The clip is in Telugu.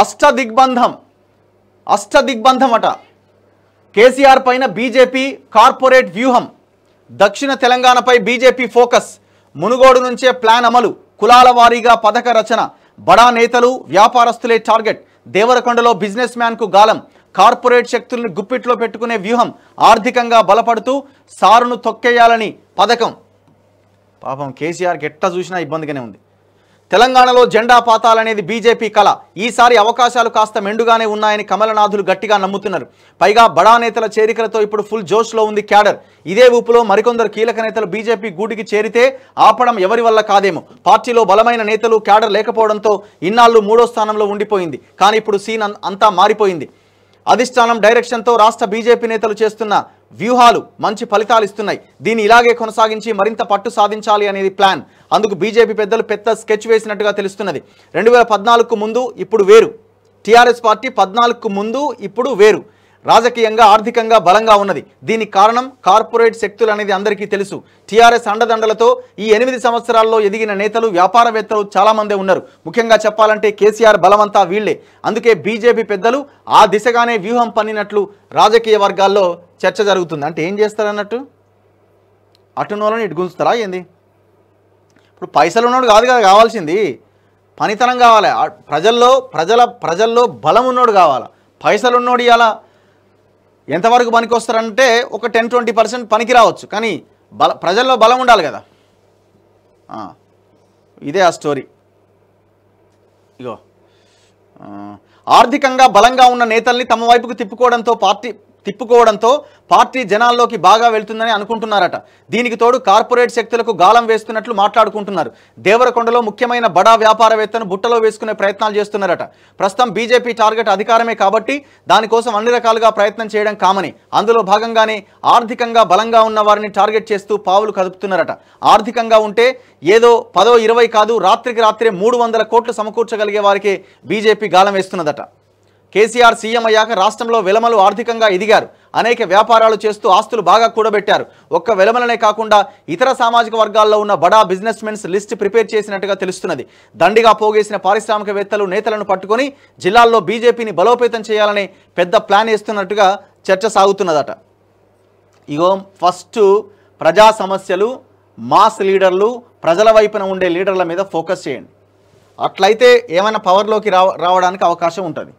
అష్టదిగ్బంధం అష్టదిగ్బంధం అట కేసీఆర్ పైన బీజేపీ కార్పొరేట్ వ్యూహం దక్షిణ తెలంగాణపై బీజేపీ ఫోకస్ మునుగోడు నుంచే ప్లాన్ అమలు కులాల వారీగా పథక రచన బడా నేతలు వ్యాపారస్తులే టార్గెట్ దేవరకొండలో బిజినెస్ మ్యాన్కు గాలం కార్పొరేట్ శక్తుల్ని గుప్పిట్లో పెట్టుకునే వ్యూహం ఆర్థికంగా బలపడుతూ సారును తొక్కేయాలని పథకం పాపం కేసీఆర్కి ఎట్టా చూసినా ఇబ్బందిగానే ఉంది తెలంగాణలో జెండా పాతాలనేది బీజేపీ కళ ఈసారి అవకాశాలు కాస్త మెండుగానే ఉన్నాయని కమలనాథులు గట్టిగా నమ్ముతున్నారు పైగా బడా నేతల చేరికలతో ఇప్పుడు ఫుల్ జోష్లో ఉంది క్యాడర్ ఇదే ఊపులో మరికొందరు కీలక నేతలు బీజేపీ గూటికి చేరితే ఆపడం ఎవరి వల్ల కాదేమో పార్టీలో బలమైన నేతలు క్యాడర్ లేకపోవడంతో ఇన్నాళ్ళు మూడో స్థానంలో ఉండిపోయింది కానీ ఇప్పుడు సీన్ అంతా మారిపోయింది అధిష్టానం డైరెక్షన్తో రాష్ట్ర బీజేపీ నేతలు చేస్తున్న వ్యూహాలు మంచి ఫలితాలు ఇస్తున్నాయి దీన్ని ఇలాగే కొనసాగించి మరింత పట్టు సాధించాలి అనేది ప్లాన్ అందుకు బీజేపీ పెద్దలు పెద్ద స్కెచ్ వేసినట్టుగా తెలుస్తున్నది రెండు వేల ముందు ఇప్పుడు వేరు టీఆర్ఎస్ పార్టీ పద్నాలుగుకు ముందు ఇప్పుడు వేరు రాజకీయంగా ఆర్థికంగా బలంగా ఉన్నది దీనికి కారణం కార్పొరేట్ శక్తులు అనేది అందరికీ తెలుసు టీఆర్ఎస్ అండదండలతో ఈ ఎనిమిది సంవత్సరాల్లో ఎదిగిన నేతలు వ్యాపారవేత్తలు చాలామందే ఉన్నారు ముఖ్యంగా చెప్పాలంటే కేసీఆర్ బలమంతా వీళ్లే అందుకే బీజేపీ పెద్దలు ఆ దిశగానే వ్యూహం పన్నినట్లు రాజకీయ వర్గాల్లో చర్చ జరుగుతుంది అంటే ఏం చేస్తారన్నట్టు అటునోళ్ళని ఇటు గుంచుతారా ఏంది ఇప్పుడు పైసలు ఉన్నాడు కాదు కదా కావాల్సింది పనితనం కావాలి ప్రజల్లో ప్రజల ప్రజల్లో బలం ఉన్నోడు కావాలి పైసలు ఉన్నోడు ఇలా ఎంతవరకు పనికి వస్తారంటే ఒక టెన్ ట్వంటీ పర్సెంట్ పనికి రావచ్చు కానీ బల ప్రజల్లో బలం ఉండాలి కదా ఇదే ఆ స్టోరీ ఇగో ఆర్థికంగా బలంగా ఉన్న నేతల్ని తమ వైపుకు తిప్పుకోవడంతో పార్టీ తిప్పుకోవడంతో పార్టీ జనాల్లోకి బాగా వెళ్తుందని అనుకుంటున్నారట దీనికి తోడు కార్పొరేట్ శక్తులకు గాలం వేస్తున్నట్లు మాట్లాడుకుంటున్నారు దేవరకొండలో ముఖ్యమైన బడా వ్యాపారవేత్తను బుట్టలో వేసుకునే ప్రయత్నాలు చేస్తున్నారట ప్రస్తుతం బీజేపీ టార్గెట్ అధికారమే కాబట్టి దానికోసం అన్ని రకాలుగా ప్రయత్నం చేయడం కామని అందులో భాగంగానే ఆర్థికంగా బలంగా ఉన్న వారిని టార్గెట్ చేస్తూ పావులు కదుపుతున్నారట ఆర్థికంగా ఉంటే ఏదో పదో ఇరవై కాదు రాత్రికి రాత్రే మూడు కోట్లు సమకూర్చగలిగే వారికి బీజేపీ గాలం వేస్తున్నదట కేసీఆర్ సీఎం అయ్యాక రాష్ట్రంలో వెలమలు ఆర్థికంగా ఎదిగారు అనేక వ్యాపారాలు చేస్తూ ఆస్తులు బాగా కూడబెట్టారు ఒక్క వెలమలనే కాకుండా ఇతర సామాజిక వర్గాల్లో ఉన్న బడా బిజినెస్ మెన్స్ లిస్ట్ ప్రిపేర్ చేసినట్టుగా తెలుస్తున్నది దండిగా పోగేసిన పారిశ్రామికవేత్తలు నేతలను పట్టుకొని జిల్లాల్లో బీజేపీని బలోపేతం చేయాలని పెద్ద ప్లాన్ వేస్తున్నట్టుగా చర్చ సాగుతున్నదట ఇగో ఫస్ట్ ప్రజా సమస్యలు మాస్ లీడర్లు ప్రజల వైపున ఉండే లీడర్ల మీద ఫోకస్ చేయండి అట్లయితే ఏమైనా పవర్లోకి రావడానికి అవకాశం ఉంటుంది